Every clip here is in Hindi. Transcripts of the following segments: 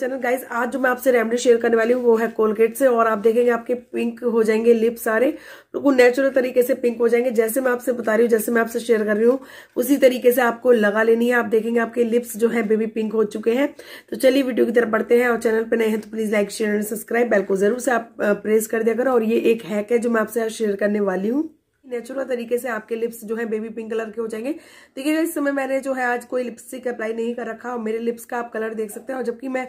चैनल गाइज आज जो मैं आपसे रेमडी शेयर करने वाली हूँ वो है कोलगेट से और आप देखेंगे आपके पिंक हो जाएंगे लिप सारे बिल्कुल तो नेचुरल तरीके से पिंक हो जाएंगे जैसे मैं आपसे बता रही हूँ जैसे मैं आपसे शेयर कर रही हूँ उसी तरीके से आपको लगा लेनी है आप देखेंगे आपके लिप्स जो है बेबी पिंक हो चुके हैं तो चलिए वीडियो की तरफ बढ़ते हैं और चैनल पर नए हैं तो please like share and subscribe bell को जरूर से आप प्रेस कर दिया करो और ये एक हैक है जो मैं आपसे शेयर करने वाली हूँ नेचुरल तरीके से आपके लिप्स जो है बेबी पिंक कलर के हो जाएंगे देखिएगा इस समय मैंने जो है आज कोई लिपस्टिक अप्लाई नहीं कर रखा और मेरे लिप्स का आप कलर देख सकते हैं और जबकि मैं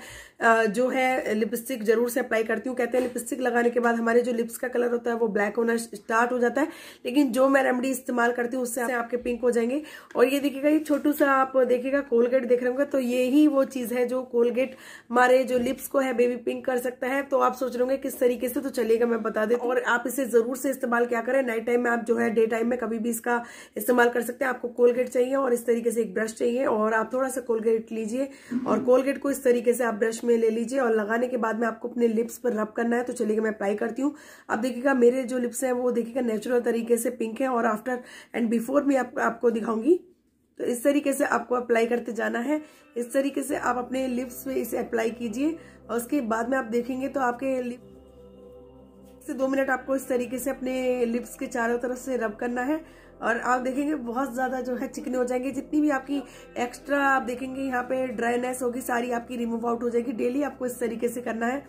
जो है लिपस्टिक जरूर से अप्लाई करती हूँ कहते हैं लिपस्टिक लगाने के बाद हमारे जो लिप्स का कलर होता है वो ब्लैक होना स्टार्ट हो जाता है लेकिन जो मैं रेमडी इस्तेमाल करती हूँ उससे आपके पिंक हो जाएंगे और ये देखिएगा ये छोटू सा आप देखिएगा कोलगेट देख रहे होंगे तो ये ही वो चीज़ है जो कोलगेट हमारे जो लिप्स को है बेबी पिंक कर सकता है तो आप सोच रहे होंगे किस तरीके से तो चलेगा मैं बता दें और आप इसे जरूर से इस्तेमाल क्या करें नाइट टाइम में आप जो है डे टाइम में कभी भी इसका इस्तेमाल कर सकते हैं आपको कोलगेट चाहिए और इस तरीके से एक ब्रश चाहिए और आप थोड़ा सा कोलगेट लीजिए और कोलगेट को इस तरीके से आप ब्रश में ले लीजिए और लगाने के बाद में आपको अपने लिप्स पर रब करना है तो चलिए मैं अप्लाई करती हूँ आप देखिएगा मेरे जो लिप्स हैं वो देखिएगा नेचुरल तरीके से पिंक है और आफ्टर एंड बिफोर भी आप, आपको दिखाऊंगी तो इस तरीके से आपको अप्लाई करते जाना है इस तरीके से आप अपने लिप्स पे इसे अप्लाई कीजिए और उसके बाद में आप देखेंगे तो आपके लिप्स से दो मिनट आपको इस तरीके से अपने लिप्स के चारों तरफ से रब करना है और आप देखेंगे बहुत ज़्यादा जो है चिकने हो जाएंगे जितनी भी आपकी एक्स्ट्रा आप देखेंगे यहाँ पे ड्राइनेस होगी सारी आपकी रिमूव आउट हो जाएगी डेली आपको इस तरीके से करना है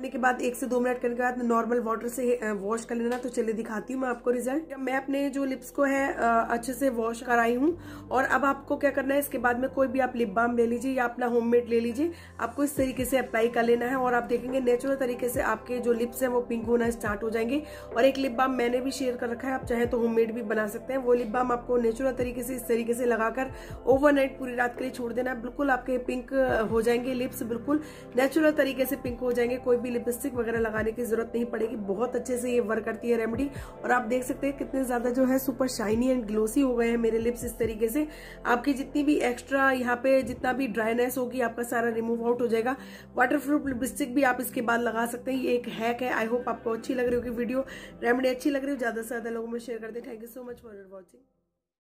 करने के बाद एक से दो मिनट करने के बाद नॉर्मल वाटर से वॉश कर लेना तो चले दिखाती हूँ मैं आपको रिजल्ट मैं अपने जो लिप्स को है अच्छे से वॉश कराई हूँ और अब आपको क्या करना है इसके बाद में कोई भी आप लिप बाम ले लीजिए या अपना होम ले लीजिए आपको इस तरीके से अप्लाई कर लेना है और आप देखेंगे नेचुरल तरीके से आपके जो लिप्स है वो पिंक होना स्टार्ट हो जाएंगे और एक लिप बाम मैंने भी शेयर कर रखा है आप चाहे तो होम भी बना सकते हैं वो लिप बाम आपको नेचुरल तरीके से इस तरीके से लगाकर ओवरनाइट पूरी रात के लिए छोड़ देना है बिल्कुल आपके पिंक हो जाएंगे लिप्स बिल्कुल नेचुरल तरीके से पिंक हो जाएंगे कोई भी भी लिपस्टिक वगैरह लगाने की जरूरत नहीं पड़ेगी बहुत अच्छे से ये वर्क करती है रेमेडी और आप देख सकते हैं कितने ज्यादा जो है सुपर शाइनी एंड ग्लोसी हो गए हैं मेरे लिप्स इस तरीके से आपकी जितनी भी एक्स्ट्रा यहाँ पे जितना भी ड्राइनेस होगी आपका सारा रिमूव आउट हो जाएगा वाटर प्रूफ लिपस्टिक भी आप इसके बाद लगा सकते हैं ये एक हैक है आई होप आपको अच्छी लग रही होगी वीडियो रेमेडी अच्छी लग रही हो ज्यादा से ज्यादा लोगों में शेयर कर दें thank you so much for watching